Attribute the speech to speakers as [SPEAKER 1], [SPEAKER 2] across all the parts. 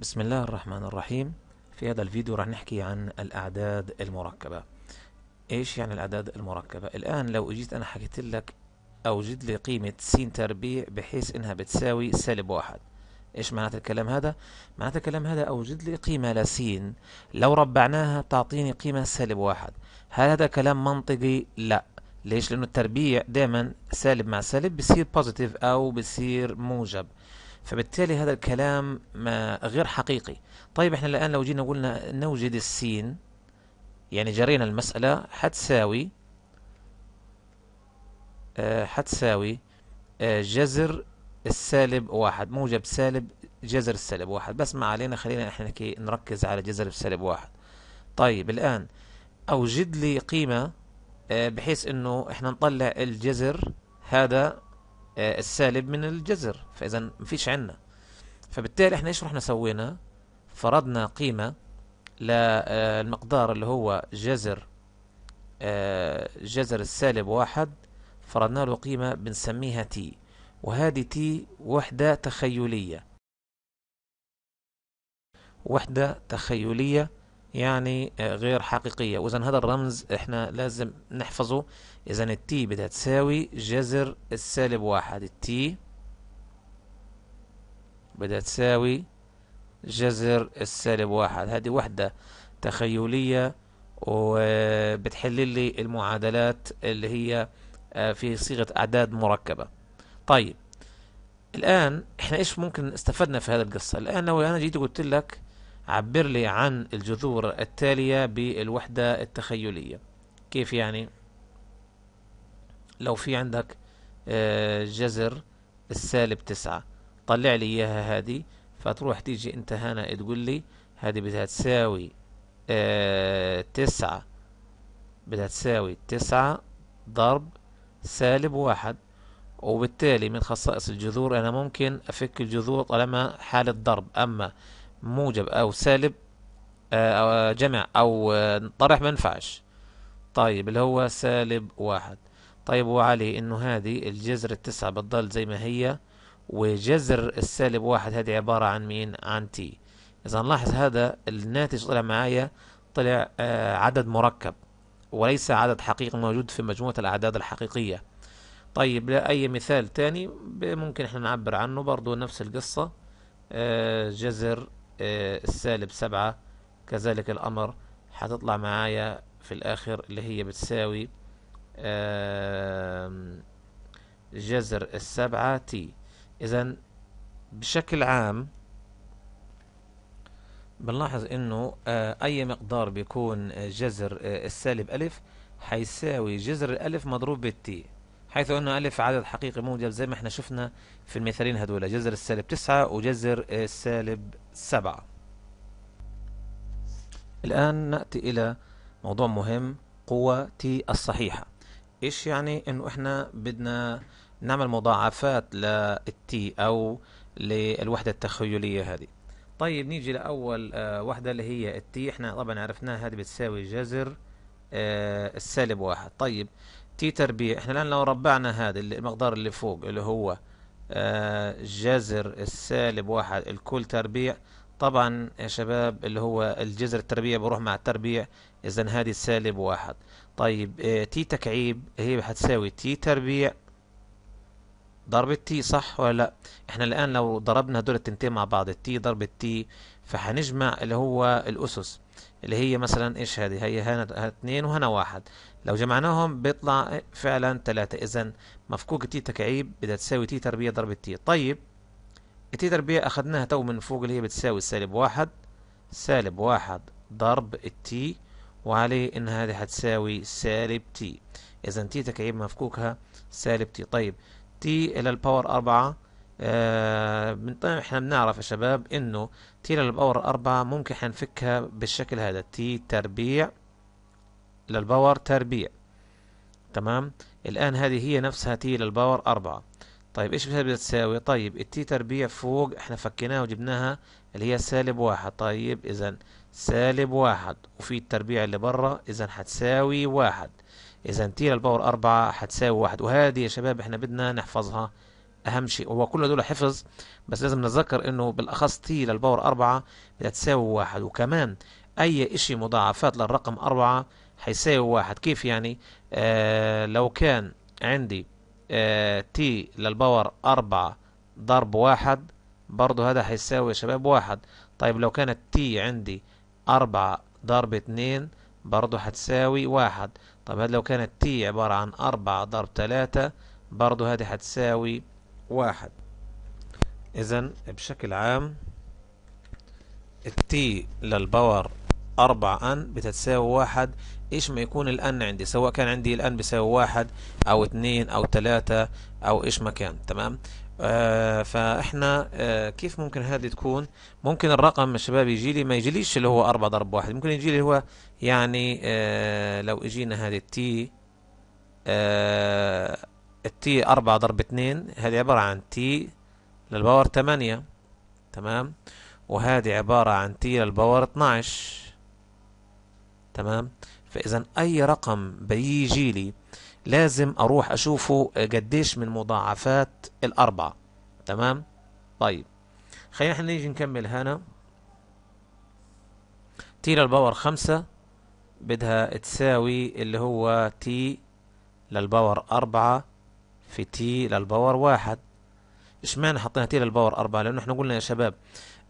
[SPEAKER 1] بسم الله الرحمن الرحيم في هذا الفيديو راح نحكي عن الأعداد المركبة إيش يعني الأعداد المركبة الآن لو اجيت أنا حكيت لك أوجد لي قيمة س تربيع بحيث إنها بتساوي سالب واحد إيش معناته الكلام هذا معناته الكلام هذا أوجد لي قيمة لس لو ربعناها بتعطيني قيمة سالب واحد هل هذا كلام منطقي لا ليش لأنه التربيع دائما سالب مع سالب بصير بوزيتيف أو بصير موجب فبالتالي هذا الكلام ما غير حقيقي طيب احنا الآن لو جينا قلنا نوجد السين يعني جرينا المسألة حتساوي آه، حتساوي جزر آه، جذر السالب واحد موجب سالب جذر السالب واحد بس ما علينا خلينا احنا كي نركز على جذر السالب واحد طيب الآن أوجد لي قيمة آه، بحيث انه احنا نطلع الجذر هذا آه، السالب من الجذر فاذا مفيش عندنا فبالتالي احنا ايش رحنا سوينا فرضنا قيمه للمقدار اللي هو جذر آه، جذر السالب واحد فرضنا له قيمة بنسميها تي وهذه تي وحدة تخيلية وحدة تخيلية يعني آه، غير حقيقية وإذا هذا الرمز إحنا لازم نحفظه إذا التي بدها تساوي جذر السالب واحد التي بدها تساوي جذر السالب واحد هذه وحدة تخيلية وبتحل لي المعادلات اللي هي آه، في صيغة أعداد مركبة طيب الآن إحنا إيش ممكن استفدنا في هذا القصة الآن لو أنا جيت قلت لك عبر لي عن الجذور التالية بالوحدة التخيلية كيف يعني لو في عندك آه، جذر السالب تسعة طلع لي إياها هذه فتروح تيجي أنت هنا تقول لي هذه بدها تساوي آه، تسعة بدها تساوي تسعة ضرب سالب واحد وبالتالي من خصائص الجذور أنا ممكن أفك الجذور طالما حالة ضرب أما موجب او سالب آه، أو آه، جمع او آه، طرح ما ينفعش طيب اللي هو سالب واحد طيب وعليه انه هذه الجذر التسعة بتضل زي ما هي وجذر السالب واحد هذه عبارة عن مين عن تي اذا نلاحظ هذا الناتج طلع معايا طلع عدد مركب وليس عدد حقيقي موجود في مجموعة الأعداد الحقيقية طيب لأي مثال تاني ممكن احنا نعبر عنه برضو نفس القصة جذر السالب سبعة كذلك الأمر هتطلع معايا في الآخر اللي هي بتساوي جذر السبعة تي إذا بشكل عام بنلاحظ انه آه، اي مقدار بيكون جذر آه، السالب الف هيساوي جذر الالف مضروب بالتي حيث أنه ألف عدد حقيقي موجب زي ما احنا شفنا في المثالين هدول جذر السالب تسعة وجذر السالب سبعة الآن نأتي إلى موضوع مهم قوة تي الصحيحة إيش يعني إنه إحنا بدنا نعمل مضاعفات للتي أو للوحدة التخيلية هذه طيب نيجي لأول آه وحدة اللي هي التي إحنا طبعا عرفناها هذه بتساوي جذر آه السالب واحد طيب تي تربيع احنا الآن لو ربعنا هذا المقدار اللي فوق اللي هو آه، جذر السالب واحد الكل تربيع طبعا يا شباب اللي هو الجذر التربيع بروح مع التربيع إذا هذه سالب واحد طيب آه، تي تكعيب هي هتساوي تي تربيع ضرب التي صح ولا لا احنا الآن لو ضربنا هدول التنتين مع بعض التي ضرب التي فهنجمع اللي هو الأسس اللي هي مثلا ايش هذه هي هنا اثنين وهنا واحد لو جمعناهم بيطلع فعلا ثلاثة اذا مفكوك تي تكعيب بدها تساوي تي تربيع ضرب تي طيب التي تربيع اخذناها تو من فوق اللي هي بتساوي سالب واحد سالب واحد ضرب التي وعليه ان هذه هتساوي سالب تي اذا تي تكعيب مفكوكها سالب تي طيب تي الى الباور اربعة آه، من طيب احنا بنعرف يا شباب انه تي للباور أربعة ممكن حنفكها بالشكل هذا تي تربيع للباور تربيع تمام الآن هذه هي نفسها تي للباور أربعة طيب ايش بدها تساوي طيب التي تربيع فوق احنا فكيناها وجبناها اللي هي سالب واحد طيب اذا سالب واحد وفي التربيع اللي برا اذا حتساوي واحد اذا تي للباور أربعة حتساوي واحد وهذه يا شباب احنا بدنا نحفظها اهم شيء هو كل دول حفظ بس لازم نتذكر انه بالاخص تي للباور أربعة تساوي واحد وكمان اي اشي مضاعفات للرقم أربعة هيساوي واحد كيف يعني آه لو كان عندي آه تي للباور أربعة ضرب واحد برضه هذا هيساوي يا شباب واحد طيب لو كانت تي عندي أربعة ضرب اتنين برضه هتساوي واحد طيب هذا لو كانت تي عبارة عن أربعة ضرب تلاتة برضه هذه هتساوي واحد إذا بشكل عام التي للباور 4 أن بتتساوي واحد إيش ما يكون الأن عندي سواء كان عندي الأن بيساوي واحد أو اتنين أو تلاتة أو إيش ما كان تمام آه فإحنا آه كيف ممكن هذه تكون ممكن الرقم الشباب يجي لي ما يجيليش اللي هو أربعة ضرب واحد ممكن يجي لي هو يعني آه لو إجينا هذه التي آه تي 4 ضرب 2 هذه عبارة عن تي للباور 8 تمام وهذه عبارة عن تي للباور 12 تمام فإذا أي رقم بيجي لي لازم أروح أشوفه قديش من مضاعفات الأربعة تمام طيب خلينا احنا نيجي نكمل هنا تي للباور خمسة بدها تساوي اللي هو تي للباور أربعة في تي للباور واحد اشمعنى حطينا تي للباور أربعة لأنه احنا قلنا يا شباب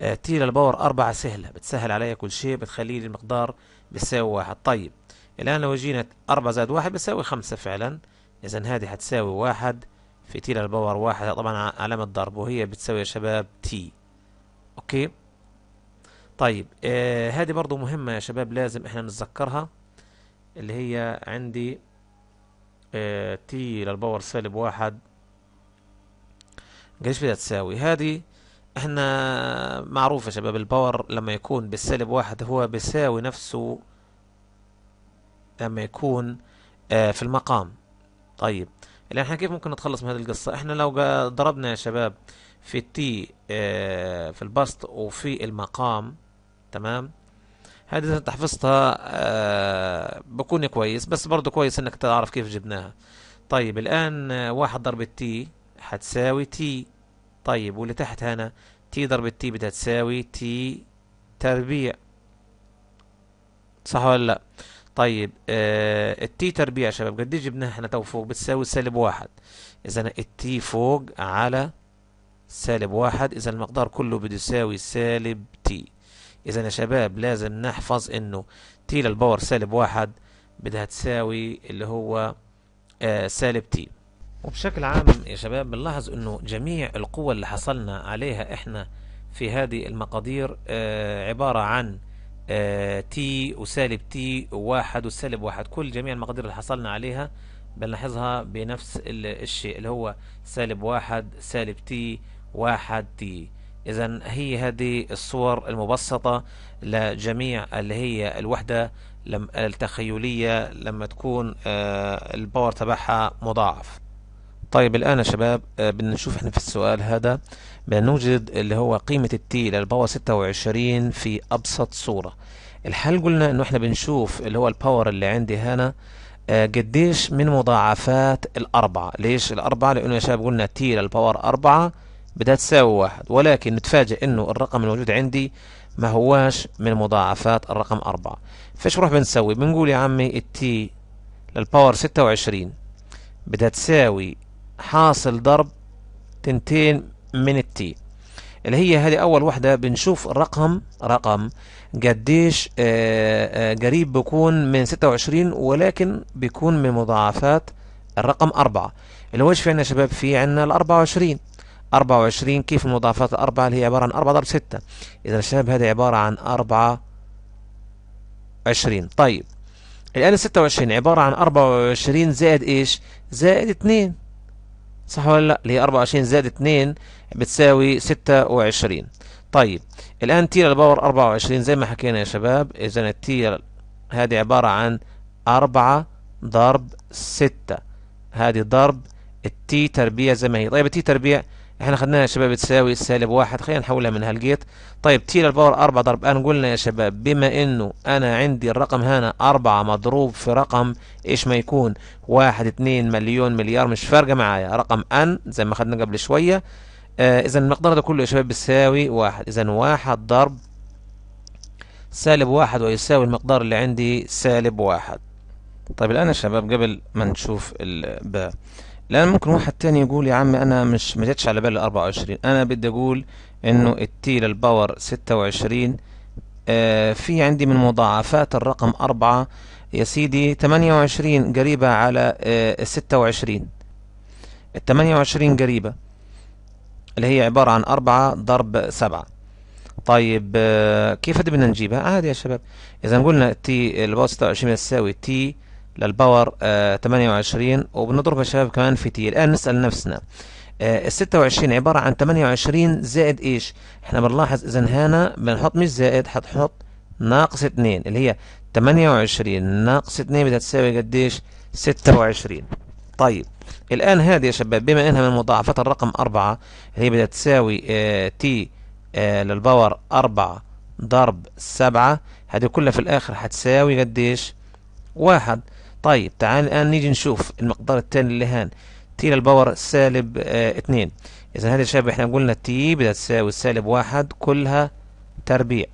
[SPEAKER 1] آه تي للباور أربعة سهلة بتسهل عليا كل شيء بتخلي لي المقدار بيساوي واحد طيب الآن لو جينا أربعة زائد واحد بيساوي خمسة فعلا إذا هذه هتساوي واحد في تي للباور واحد طبعا علامة ضرب وهي بتساوي يا شباب تي أوكي طيب آه هذه برضو مهمة يا شباب لازم احنا نتذكرها اللي هي عندي تي للباور سالب واحد قديش بدها تساوي هذه احنا معروف يا شباب الباور لما يكون بالسالب واحد هو بيساوي نفسه لما يكون آه، في المقام طيب الان احنا كيف ممكن نتخلص من هذه القصة احنا لو ضربنا يا شباب في التي آه، في البسط وفي المقام تمام هذه انت حفظتها آه، بكون كويس بس برضو كويس انك تعرف كيف جبناها طيب الان آه، واحد ضرب تي هتساوي تي طيب واللي تحت هنا تي ضرب تي بدها تساوي تي تربيع صح ولا لا طيب آه التي تربيع يا شباب قد إيه جبناها احنا تو فوق بتساوي سالب واحد اذا التي فوق على سالب واحد اذا المقدار كله بده يساوي سالب تي إذا يا شباب لازم نحفظ إنه تي للباور سالب واحد بدها تساوي اللي هو آه سالب تي وبشكل عام يا شباب بنلاحظ إنه جميع القوى اللي حصلنا عليها إحنا في هذه المقادير آه عبارة عن آه تي وسالب تي وواحد وسالب واحد كل جميع المقادير اللي حصلنا عليها بنلاحظها بنفس الشيء اللي هو سالب واحد سالب تي واحد تي إذا هي هذه الصور المبسطة لجميع اللي هي الوحدة لم التخيلية لما تكون آه، الباور تبعها مضاعف طيب الآن يا شباب آه، بدنا نشوف احنا في السؤال هذا بنوجد اللي هو قيمة التي للباور 26 في أبسط صورة الحل قلنا انه احنا بنشوف اللي هو الباور اللي عندي هنا آه، قديش من مضاعفات الأربعة ليش الأربعة لأنه يا شباب قلنا تي للباور أربعة بدها تساوي واحد ولكن نتفاجئ انه الرقم الموجود عندي ما هواش من مضاعفات الرقم أربعة فايش بروح بنسوي بنقول يا عمي التي للباور ستة وعشرين بدها تساوي حاصل ضرب تنتين من التي اللي هي هذه أول وحدة بنشوف الرقم رقم قديش آه، آه، قريب بكون من ستة وعشرين ولكن بيكون من مضاعفات الرقم أربعة اللي هو ايش في عنا يا شباب في عنا الأربعة وعشرين 24 كيف المضاعفات الأربعة اللي هي عبارة عن أربعة ضرب ستة إذا الشباب هذه عبارة عن أربعة عشرين طيب الآن ستة وعشرين عبارة عن أربعة وعشرين زائد إيش زائد 2 صح ولا لا اللي هي أربعة وعشرين زائد 2 بتساوي ستة وعشرين طيب الآن تي للباور أربعة وعشرين زي ما حكينا يا شباب إذا التي هذه عبارة عن أربعة ضرب ستة هذه ضرب التي تربيع زي ما هي طيب التي تربيع احنا خدناها يا شباب تساوي سالب واحد خلينا نحولها من هالجيت طيب تي للباور اربعة ضرب ان قلنا يا شباب بما انه انا عندي الرقم هنا اربعة مضروب في رقم ايش ما يكون واحد اتنين مليون مليار مش فارقه معايا رقم ان زي ما خدنا قبل شويه آه اذا المقدار ده كله يا شباب بيساوي واحد اذا واحد ضرب سالب واحد ويساوي المقدار اللي عندي سالب واحد طيب الآن يا شباب قبل ما نشوف الباء لان ممكن واحد تاني يقول يا عم انا مش ما جاتش على بالي 24 انا بدي اقول انه التي للباور 26 آه في عندي من مضاعفات الرقم 4 يا سيدي 28 قريبة على آه 26 ال 28 قريبة اللي هي عبارة عن 4 ضرب 7 طيب آه كيف بدنا نجيبها عادي يا شباب اذا قلنا تي الباور 26 يساوي تي للباور 28 آه، وبنضرب يا شباب كمان في تي الآن نسأل نفسنا آه، ال 26 عبارة عن 28 زائد ايش؟ احنا بنلاحظ إذا هنا بنحط مش زائد حتحط ناقص 2 اللي هي 28 ناقص 2 بدها بتتساوي قديش؟ 26 طيب الآن هذه يا شباب بما إنها من مضاعفات الرقم 4 هي بدها تساوي اه تي اه للباور 4 ضرب 7 هذه كلها في الآخر هتساوي قديش؟ واحد طيب تعال الآن نيجي نشوف المقدار الثاني اللي هان تي للباور سالب اتنين آه، إذا هذا الشاب احنا قلنا تي بدها تساوي سالب واحد كلها تربيع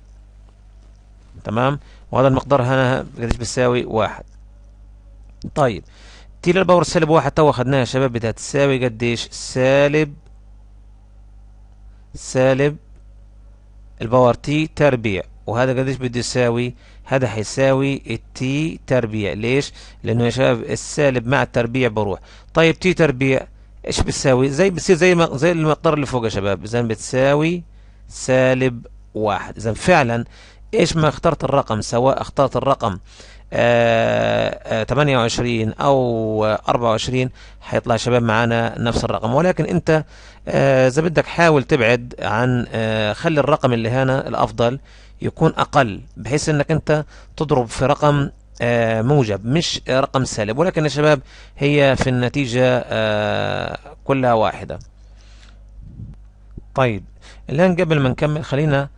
[SPEAKER 1] تمام وهذا المقدار هنا قديش بتساوي واحد طيب تي للباور سالب واحد تو أخدناها يا شباب بدها تساوي قديش سالب سالب الباور تي تربيع وهذا قديش بده يساوي هذا حيساوي التي تربيع ليش لانه يا شباب السالب مع التربيع بروح طيب تي تربيع ايش بتساوي زي بتصير زي ما زي المقدار اللي فوق يا شباب اذا بتساوي سالب واحد اذا فعلا ايش ما اخترت الرقم سواء اخترت الرقم آآ آآ 28 او 24 حيطلع شباب معانا نفس الرقم ولكن انت آه، اذا بدك حاول تبعد عن آه، خلي الرقم اللي هنا الافضل يكون أقل بحيث أنك أنت تضرب في رقم آه، موجب مش رقم سالب ولكن يا شباب هي في النتيجة آه، كلها واحدة طيب الآن قبل ما نكمل خلينا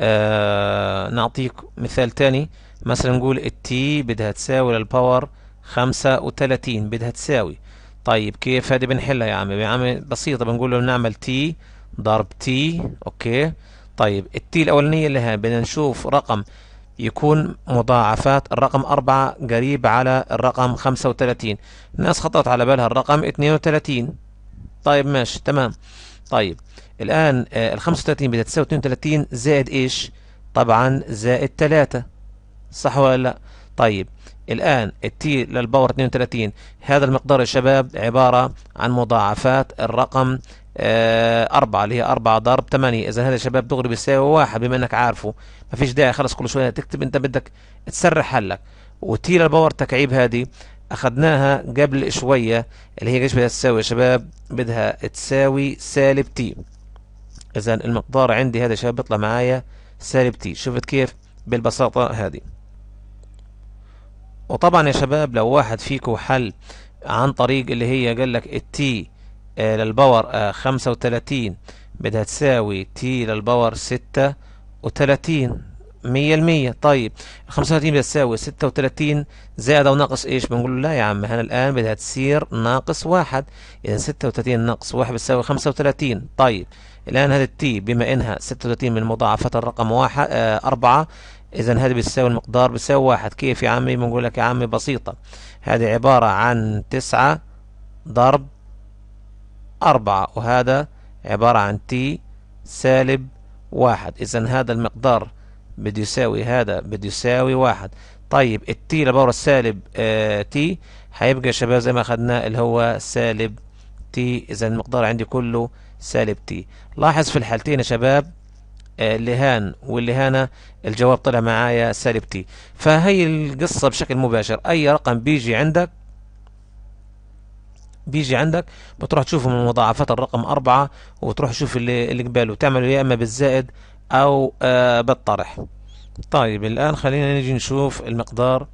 [SPEAKER 1] آه، نعطيك مثال تاني مثلا نقول التي بدها تساوي للباور خمسة وتلاتين بدها تساوي طيب كيف هذه بنحلها يا عمي يا عمي بسيطة بنقول له نعمل تي ضرب تي اوكي طيب التي الأولانية لها بدنا نشوف رقم يكون مضاعفات الرقم أربعة قريب على الرقم خمسة وتلاتين الناس خطرت على بالها الرقم اثنين وتلاتين طيب ماشي تمام طيب الآن آه، الخمسة وتلاتين بدها تساوي اثنين وتلاتين زائد إيش طبعا زائد تلاتة صح ولا لا طيب الآن التي للباور اثنين وثلاثين هذا المقدار يا شباب عبارة عن مضاعفات الرقم آه، أربعة اللي هي أربعة ضرب ثمانية إذا هذا شباب دغري بيساوي واحد بما إنك عارفه ما فيش داعي خلص كل شوية تكتب أنت بدك تسرح حلك وتيلا باور تكعيب هذه أخذناها قبل شوية اللي هي ايش بدها تساوي يا شباب بدها تساوي سالب تي إذا المقدار عندي هذا شباب بيطلع معايا سالب تي شفت كيف بالبساطة هذه وطبعا يا شباب لو واحد فيكم حل عن طريق اللي هي قال لك التي آه، للباور آه، خمسة وتلاتين بدها تساوي تي للباور ستة وتلاتين مية المية طيب 35 وتلاتين بدها تساوي ستة وتلاتين زائد أو ناقص إيش بنقول له لا يا عم أنا الآن بدها تصير ناقص واحد إذا ستة وتلاتين ناقص واحد بتساوي خمسة وتلاتين طيب الآن هذه التي بما إنها ستة وتلاتين من مضاعفات الرقم واحد آه أربعة إذا هذه بتساوي المقدار بتساوي واحد كيف يا عمي بنقول لك يا عمي بسيطة هذه عبارة عن تسعة ضرب أربعة وهذا عبارة عن تي سالب واحد إذا هذا المقدار بده يساوي هذا بده يساوي واحد طيب التي لباور سالب آه تي هيبقى يا شباب زي ما أخذناه اللي هو سالب تي إذا المقدار عندي كله سالب تي لاحظ في الحالتين يا شباب آه، اللي هان واللي هنا الجواب طلع معايا سالب تي فهي القصة بشكل مباشر أي رقم بيجي عندك بيجي عندك بتروح تشوفه من مضاعفات الرقم أربعة وتروح تشوف اللي, اللي قباله تعمله يا إما بالزائد أو آه بالطرح طيب الآن خلينا نيجي نشوف المقدار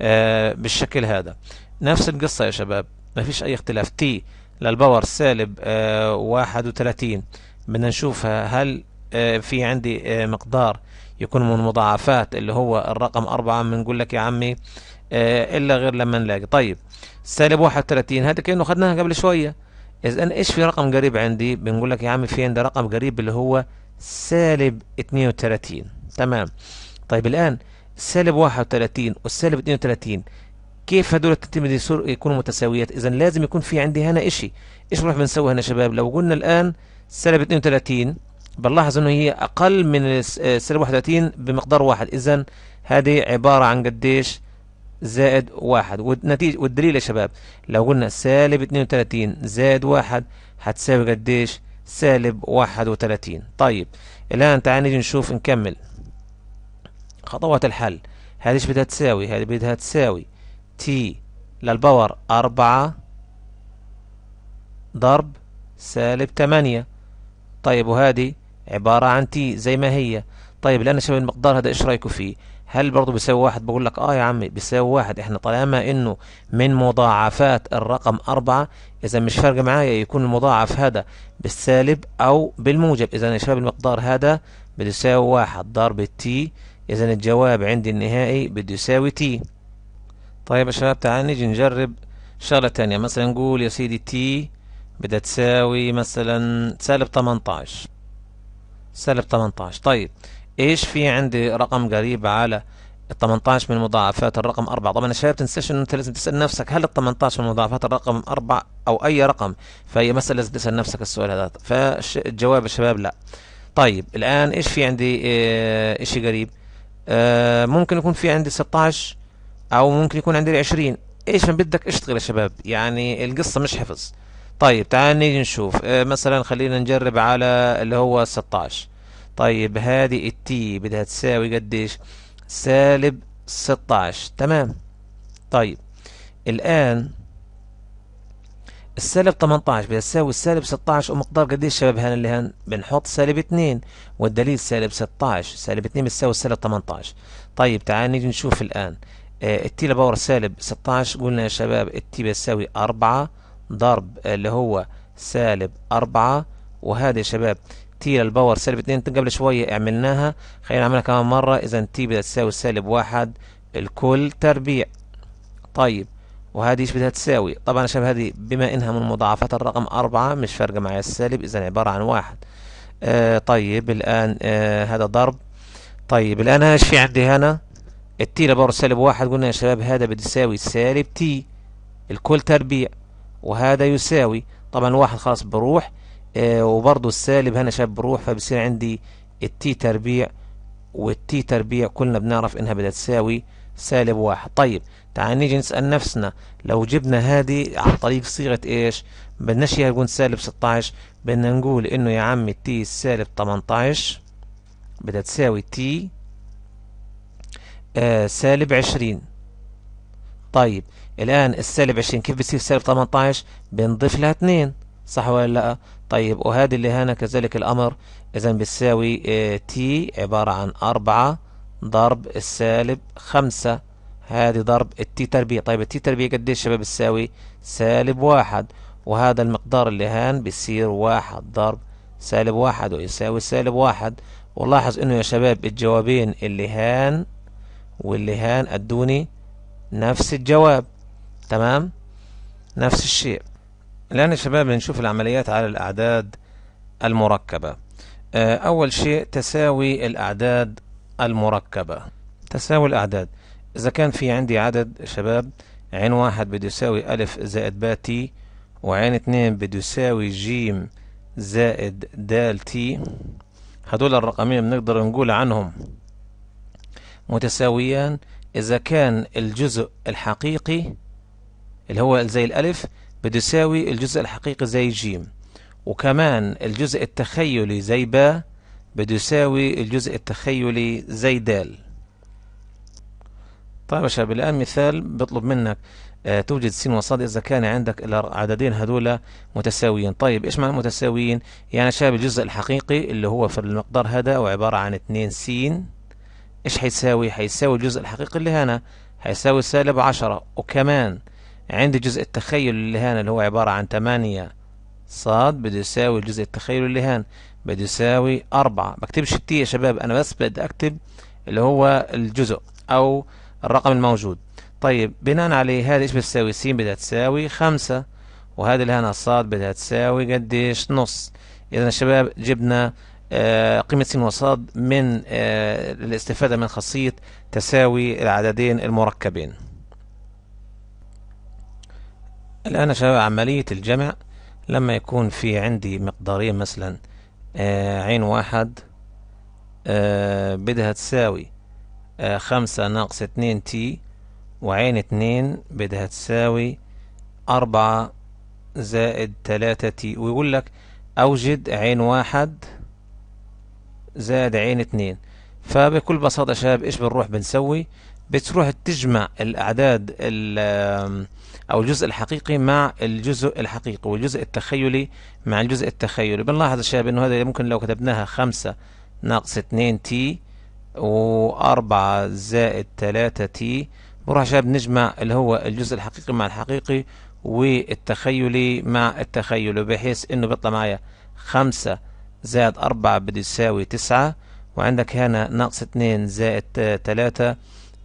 [SPEAKER 1] آه بالشكل هذا نفس القصة يا شباب ما فيش أي اختلاف تي للباور سالب آه واحد وتلاتين بدنا نشوفها هل آه في عندي آه مقدار يكون من مضاعفات اللي هو الرقم أربعة بنقول لك يا عمي آه، إلا غير لما نلاقي طيب سالب 31 هذا كأنه خدناها قبل شوية إذا أنا إيش في رقم قريب عندي بنقول لك يا عم في عندي رقم قريب اللي هو سالب 32 تمام طيب الآن سالب 31 والسالب 32 كيف هدول الترتيب يكونوا متساويات إذا لازم يكون في عندي هنا إشي إيش بنروح بنسوي هنا شباب لو قلنا الآن سالب 32 بنلاحظ انه هي اقل من آه، سالب 31 بمقدار واحد اذا هذه عباره عن قديش زائد واحد والنتيجة والدليل يا شباب لو قلنا سالب 32 زائد واحد هتساوي قديش سالب 31 طيب الآن تعال نيجي نشوف نكمل خطوات الحل هذه بدها تساوي هذه بدها تساوي تي للباور أربعة ضرب سالب تمانية طيب وهذه عبارة عن تي زي ما هي طيب الآن شباب المقدار هذا إيش رأيكم فيه هل برضه بيساوي واحد بقول لك اه يا عمي بيساوي واحد احنا طالما انه من مضاعفات الرقم أربعة اذا مش فارقة معايا يكون المضاعف هذا بالسالب او بالموجب اذا يا شباب المقدار هذا بده يساوي واحد ضرب تي اذا الجواب عندي النهائي بده يساوي تي طيب يا شباب تعال نيجي نجرب شغلة تانية مثلا نقول يا سيدي تي بدها تساوي مثلا سالب 18 سالب 18 طيب ايش في عندي رقم قريب على ال 18 من مضاعفات الرقم 4 طبعا الشباب شباب تنساش انه انت لازم تسال نفسك هل ال 18 من مضاعفات الرقم 4 او اي رقم فهي مساله لازم تسال نفسك السؤال هذا فالجواب يا شباب لا طيب الان ايش في عندي آه، إيه شيء قريب آه ممكن يكون في عندي 16 او ممكن يكون عندي 20 ايش من بدك اشتغل يا شباب يعني القصه مش حفظ طيب تعال نيجي نشوف آه مثلا خلينا نجرب على اللي هو 16 طيب هذه التي بدها تساوي قديش سالب 16 تمام طيب الآن السالب 18 بدها تساوي السالب 16 ومقدار قد ايه شباب هان اللي هان بنحط سالب 2 والدليل سالب 16 سالب 2 بتساوي سالب 18 طيب تعال نيجي نشوف الآن آه التي لباور سالب 16 قلنا يا شباب التي بتساوي 4 ضرب اللي هو سالب 4 وهذا يا شباب تي للباور سالب اتنين طيب قبل شوية عملناها خلينا نعملها كمان مرة إذا تي بدها تساوي سالب واحد الكل تربيع طيب وهذه ايش بدها تساوي طبعا يا شباب هذه بما انها من مضاعفات الرقم أربعة مش فارقة معايا السالب إذا عبارة عن واحد آه طيب الآن آه هذا ضرب طيب الآن ايش في عندي هنا التي لباور سالب واحد قلنا يا شباب هذا يساوي سالب تي الكل تربيع وهذا يساوي طبعا واحد خلاص بروح آه، وبرضه السالب هنا شاب بروح فبصير عندي التي تربيع والتي تربيع كلنا بنعرف انها بدها تساوي سالب واحد طيب تعال نيجي نسأل نفسنا لو جبنا هذه عن طريق صيغة ايش بدناش اياها تكون سالب 16 بدنا نقول انه يا عم تي سالب 18 بدها تساوي تي آه سالب 20 طيب الآن السالب 20 كيف بصير سالب 18 بنضيف لها 2 صح ولا لا طيب اللي هنا كذلك الأمر إذا بتساوي تي آه، عبارة عن أربعة ضرب السالب خمسة هذه ضرب التي تربيع طيب التي تربيع قد شباب بتساوي سالب واحد وهذا المقدار اللي هان بيصير واحد ضرب سالب واحد ويساوي سالب واحد ولاحظ انه يا شباب الجوابين اللي هان واللي هان ادوني نفس الجواب تمام نفس الشيء الآن يا شباب نشوف العمليات على الأعداد المركبة آه، أول شيء تساوي الأعداد المركبة تساوي الأعداد إذا كان في عندي عدد شباب عين واحد بده يساوي ألف زائد باتي وعين اتنين بده يساوي جيم زائد دال تي هدول الرقمين بنقدر نقول عنهم متساويان إذا كان الجزء الحقيقي اللي هو زي الألف بتساوي الجزء الحقيقي زي ج وكمان الجزء التخيلي زي ب بده يساوي الجزء التخيلي زي د طيب يا شباب الآن مثال بطلب منك آه توجد س وصاد إذا كان عندك العددين هذول متساويين طيب إيش معنى متساويين؟ يعني شباب الجزء الحقيقي اللي هو في المقدار هذا هو عبارة عن 2 س إيش حيساوي حيساوي الجزء الحقيقي اللي هنا حيساوي سالب 10 وكمان عندي جزء التخيل هان اللي هو عبارة عن تمانية صاد بده يساوي الجزء التخيل هان بده يساوي أربعة بكتبش التي يا شباب أنا بس بدي أكتب اللي هو الجزء أو الرقم الموجود طيب بناء عليه هذا إيش بتساوي س بدها تساوي خمسة اللي هان ص بدها تساوي قديش نص إذا يا شباب جبنا آه، قيمة س وص من آه، الاستفادة من خاصية تساوي العددين المركبين الآن شباب عملية الجمع لما يكون في عندي مقدارية مثلا آه، عين واحد آه، بدها تساوي آه، خمسة ناقص اتنين تي وعين اتنين بدها تساوي أربعة زائد تلاتة تي ويقول لك أوجد عين واحد زائد عين اتنين فبكل بساطة يا شباب إيش بنروح بنسوي بتروح تجمع الاعداد او الجزء الحقيقي مع الجزء الحقيقي والجزء التخيلي مع الجزء التخيلي بنلاحظ يا شباب انه هذا ممكن لو كتبناها 5 ناقص 2 تي و4 زائد 3 تي بروح شباب نجمع اللي هو الجزء الحقيقي مع الحقيقي والتخيلي مع التخيلي بحيث انه بيطلع معايا 5 زائد 4 بده يساوي 9 وعندك هنا ناقص 2 زائد 3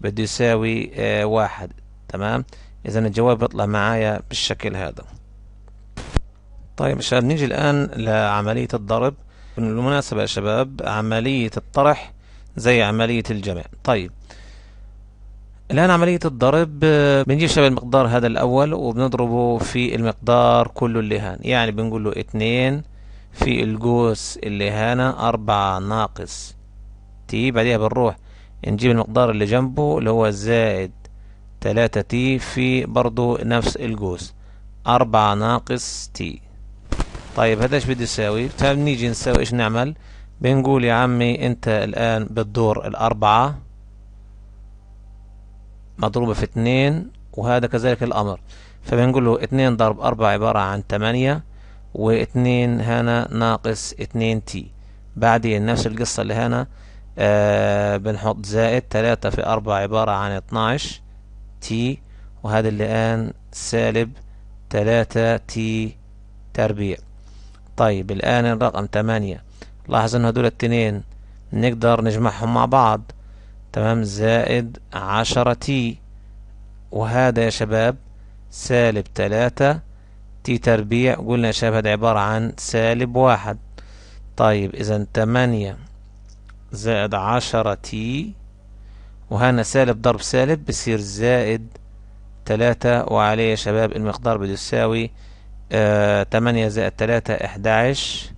[SPEAKER 1] بده يساوي آه، واحد تمام إذا الجواب بيطلع معايا بالشكل هذا طيب يا شباب نيجي الآن لعملية الضرب بالمناسبة يا شباب عملية الطرح زي عملية الجمع طيب الآن عملية الضرب آه، بنجيب شباب المقدار هذا الأول وبنضربه في المقدار كله اللي هان يعني بنقول له اتنين في القوس اللي هانا أربعة ناقص تي بعدها بنروح نجيب المقدار اللي جنبه اللي هو زائد تلاتة تي في برضو نفس الجزء أربعة ناقص تي طيب هذا ايش بدي يساوي فبنيجي طيب، نساوي ايش نعمل بنقول يا عمي انت الآن بتدور الأربعة مضروبة في اتنين وهذا كذلك الأمر فبنقول له اتنين ضرب أربعة عبارة عن تمانية واتنين هنا ناقص اتنين تي بعدين نفس القصة اللي هنا آه بنحط زائد تلاتة في أربعة عبارة عن اتناش تي وهذا اللي الآن سالب تلاتة تي تربيع طيب الآن الرقم تمانية لاحظ إن هدول التنين نقدر نجمعهم مع بعض تمام زائد عشرة تي وهذا يا شباب سالب تلاتة تي تربيع قلنا يا شباب هذا عبارة عن سالب واحد طيب إذا تمانية زائد عشرة تي وهنا سالب ضرب سالب بصير زائد تلاتة وعليه يا شباب المقدار بده يساوي آه تمانية زائد تلاتة احداعش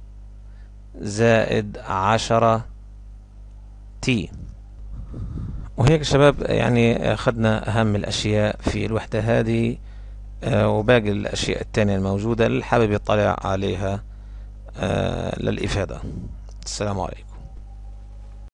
[SPEAKER 1] زائد عشرة تي وهيك شباب يعني أخذنا أهم الأشياء في الوحدة هذه آه وباقي الأشياء التانية الموجودة اللي حابب يطلع عليها آه للإفادة السلام عليكم